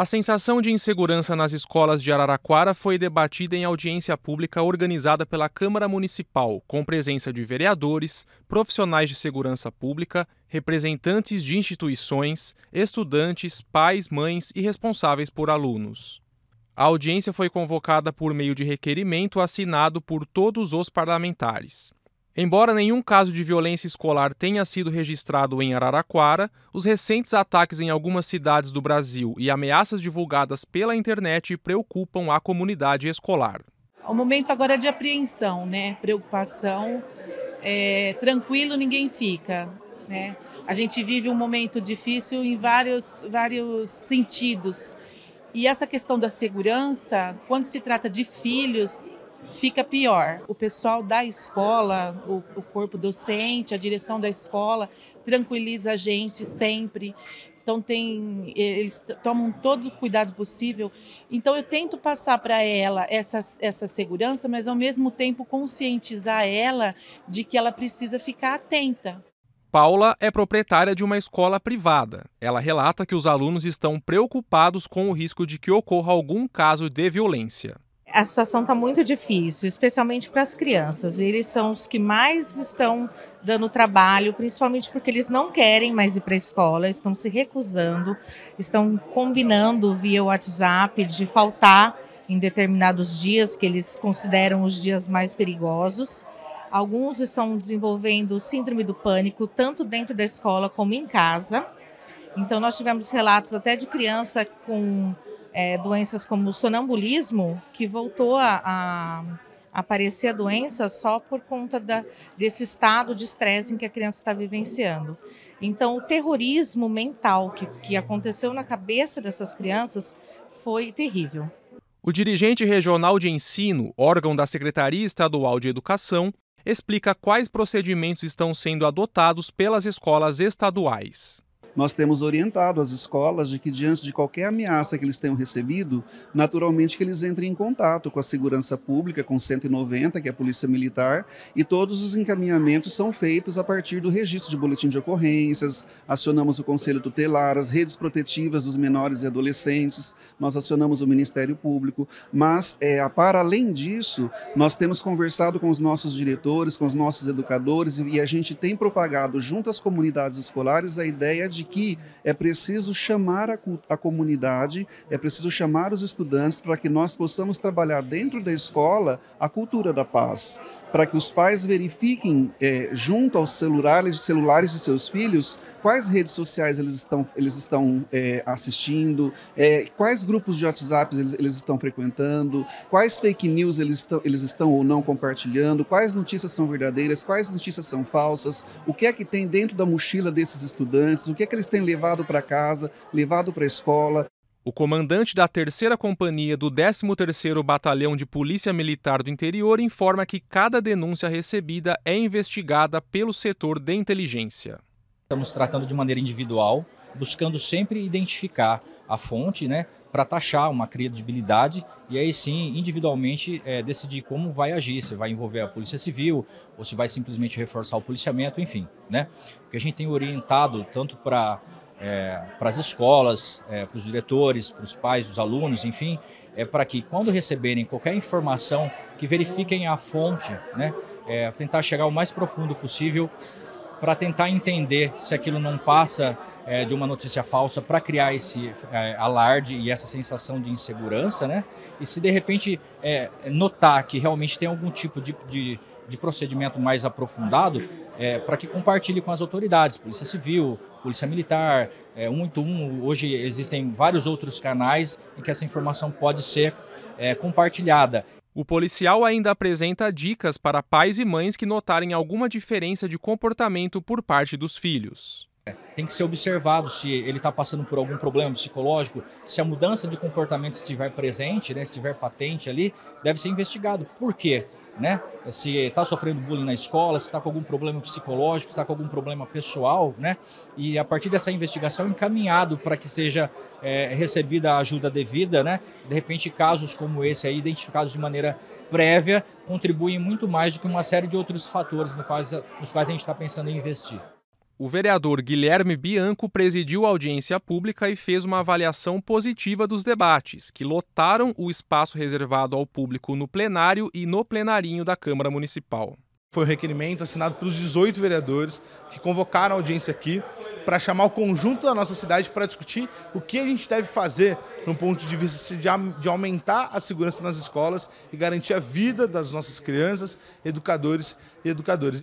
A sensação de insegurança nas escolas de Araraquara foi debatida em audiência pública organizada pela Câmara Municipal, com presença de vereadores, profissionais de segurança pública, representantes de instituições, estudantes, pais, mães e responsáveis por alunos. A audiência foi convocada por meio de requerimento assinado por todos os parlamentares. Embora nenhum caso de violência escolar tenha sido registrado em Araraquara, os recentes ataques em algumas cidades do Brasil e ameaças divulgadas pela internet preocupam a comunidade escolar. O momento agora é de apreensão, né? Preocupação. É, tranquilo ninguém fica, né? A gente vive um momento difícil em vários, vários sentidos. E essa questão da segurança, quando se trata de filhos, fica pior. O pessoal da escola, o, o corpo docente, a direção da escola, tranquiliza a gente sempre. Então tem, eles tomam todo o cuidado possível. Então eu tento passar para ela essa, essa segurança, mas ao mesmo tempo conscientizar ela de que ela precisa ficar atenta. Paula é proprietária de uma escola privada. Ela relata que os alunos estão preocupados com o risco de que ocorra algum caso de violência a situação está muito difícil, especialmente para as crianças. Eles são os que mais estão dando trabalho, principalmente porque eles não querem mais ir para a escola, estão se recusando, estão combinando via WhatsApp de faltar em determinados dias que eles consideram os dias mais perigosos. Alguns estão desenvolvendo síndrome do pânico, tanto dentro da escola como em casa. Então, nós tivemos relatos até de criança com é, doenças como o sonambulismo, que voltou a, a aparecer a doença só por conta da, desse estado de estresse em que a criança está vivenciando. Então, o terrorismo mental que, que aconteceu na cabeça dessas crianças foi terrível. O dirigente regional de ensino, órgão da Secretaria Estadual de Educação, explica quais procedimentos estão sendo adotados pelas escolas estaduais. Nós temos orientado as escolas de que, diante de qualquer ameaça que eles tenham recebido, naturalmente que eles entrem em contato com a segurança pública, com 190, que é a Polícia Militar, e todos os encaminhamentos são feitos a partir do registro de boletim de ocorrências, acionamos o Conselho Tutelar, as redes protetivas dos menores e adolescentes, nós acionamos o Ministério Público, mas, é, para além disso, nós temos conversado com os nossos diretores, com os nossos educadores, e a gente tem propagado junto às comunidades escolares a ideia de que é preciso chamar a, a comunidade, é preciso chamar os estudantes para que nós possamos trabalhar dentro da escola a cultura da paz, para que os pais verifiquem é, junto aos celulares, celulares de seus filhos quais redes sociais eles estão, eles estão é, assistindo, é, quais grupos de WhatsApp eles, eles, estão frequentando, quais fake news eles estão, eles estão ou não compartilhando, quais notícias são verdadeiras, quais notícias são falsas, o que é que tem dentro da mochila desses estudantes, o que é que eles têm levado para casa, levado para a escola. O comandante da terceira companhia do 13º Batalhão de Polícia Militar do Interior informa que cada denúncia recebida é investigada pelo setor de inteligência. Estamos tratando de maneira individual, buscando sempre identificar a fonte, né, para taxar uma credibilidade e aí sim individualmente é, decidir como vai agir, se vai envolver a Polícia Civil ou se vai simplesmente reforçar o policiamento, enfim, né? O que a gente tem orientado tanto para é, para as escolas, é, para os diretores, para os pais, os alunos, enfim, é para que quando receberem qualquer informação que verifiquem a fonte, né, é tentar chegar o mais profundo possível para tentar entender se aquilo não passa é, de uma notícia falsa para criar esse é, alarde e essa sensação de insegurança, né? E se de repente é, notar que realmente tem algum tipo de, de, de procedimento mais aprofundado, é, para que compartilhe com as autoridades, Polícia Civil, Polícia Militar, é, 181. Hoje existem vários outros canais em que essa informação pode ser é, compartilhada. O policial ainda apresenta dicas para pais e mães que notarem alguma diferença de comportamento por parte dos filhos. Tem que ser observado se ele está passando por algum problema psicológico, se a mudança de comportamento estiver presente, né, estiver patente ali, deve ser investigado. Por quê? né? Se está sofrendo bullying na escola, se está com algum problema psicológico, se está com algum problema pessoal, né? E a partir dessa investigação encaminhado para que seja é, recebida a ajuda devida, né? De repente casos como esse aí identificados de maneira prévia contribuem muito mais do que uma série de outros fatores nos quais, nos quais a gente está pensando em investir. O vereador Guilherme Bianco presidiu a audiência pública e fez uma avaliação positiva dos debates, que lotaram o espaço reservado ao público no plenário e no plenarinho da Câmara Municipal. Foi um requerimento assinado pelos 18 vereadores que convocaram a audiência aqui para chamar o conjunto da nossa cidade para discutir o que a gente deve fazer no ponto de vista assim, de, aumentar a segurança nas escolas e garantir a vida das nossas crianças, educadores e educadores.